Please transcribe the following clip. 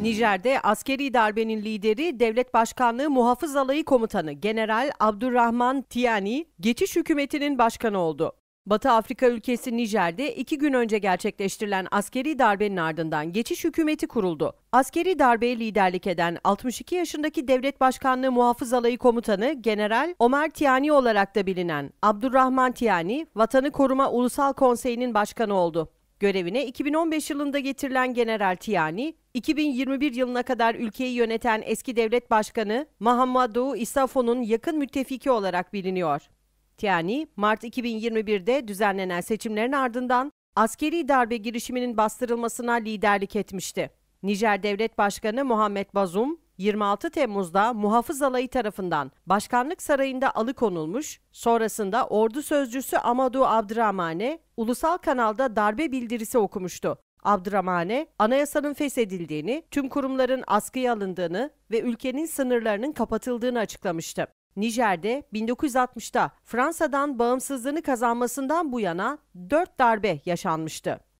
Nijer'de askeri darbenin lideri Devlet Başkanlığı Muhafız Alayı Komutanı General Abdurrahman Tiani geçiş hükümetinin başkanı oldu. Batı Afrika ülkesi Nijer'de iki gün önce gerçekleştirilen askeri darbenin ardından geçiş hükümeti kuruldu. Askeri darbeye liderlik eden 62 yaşındaki Devlet Başkanlığı Muhafız Alayı Komutanı General Omer Tiani olarak da bilinen Abdurrahman Tiani, Vatanı Koruma Ulusal Konseyi'nin başkanı oldu. Görevine 2015 yılında getirilen General Tiani, 2021 yılına kadar ülkeyi yöneten eski devlet başkanı Mahamadou Issafo'nun yakın müttefiki olarak biliniyor. Yani Mart 2021'de düzenlenen seçimlerin ardından askeri darbe girişiminin bastırılmasına liderlik etmişti. Nijer Devlet Başkanı Muhammed Bazum 26 Temmuz'da muhafız alayı tarafından başkanlık sarayında alıkonulmuş, sonrasında ordu sözcüsü Amadou Abdurrahmane ulusal kanalda darbe bildirisi okumuştu. Abdurrahmane, anayasanın feshedildiğini, tüm kurumların askıya alındığını ve ülkenin sınırlarının kapatıldığını açıklamıştı. Nijer'de 1960'da Fransa'dan bağımsızlığını kazanmasından bu yana 4 darbe yaşanmıştı.